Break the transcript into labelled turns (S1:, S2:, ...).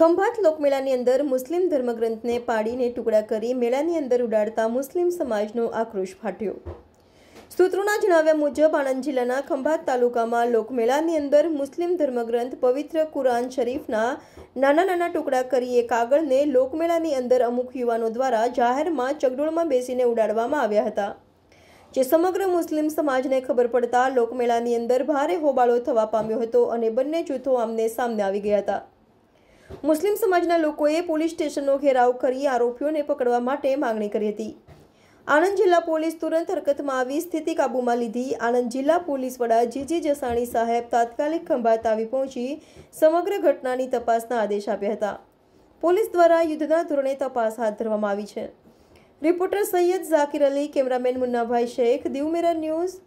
S1: ખંભાત લોકમેળાની અંદર મુસ્લિમ ધર્મગ્રંથને પાડીને ટુકડા કરી મેળાની અંદર ઉડાડતા મુસ્લિમ સમાજનો આક્રોશ ફાટ્યો સૂત્રોના જણાવ્યા મુજબ આણંદ જિલ્લાના ખંભાત તાલુકામાં લોકમેળાની અંદર મુસ્લિમ ધર્મગ્રંથ પવિત્ર કુરાન શરીફના નાના નાના ટુકડા કરી એ કાગળને લોકમેળાની અંદર અમુક યુવાનો દ્વારા જાહેરમાં ચગડોળમાં બેસીને ઉડાડવામાં આવ્યા હતા જે સમગ્ર મુસ્લિમ સમાજને ખબર પડતા લોકમેળાની અંદર ભારે હોબાળો થવા પામ્યો હતો અને બંને જૂથો આમને સામને આવી ગયા હતા મુસ્લિમ સમાજના લોકોએ પોલીસ સ્ટેશનનો ઘેરાવ કરી આરોપીઓને પકડવા માટે માંગણી કરી હતી આણંદ જિલ્લા પોલીસ તુરંત હરકતમાં આવી સ્થિતિ કાબૂમાં લીધી આણંદ જિલ્લા પોલીસ વડા જીજી જસાણી સાહેબ તાત્કાલિક ખંભાત આવી પહોંચી સમગ્ર ઘટનાની તપાસના આદેશ આપ્યા હતા પોલીસ દ્વારા યુદ્ધના ધોરણે તપાસ હાથ ધરવામાં આવી છે reporter Saiyad Zakir Ali cameraman Munnabhai Shaikh Diu news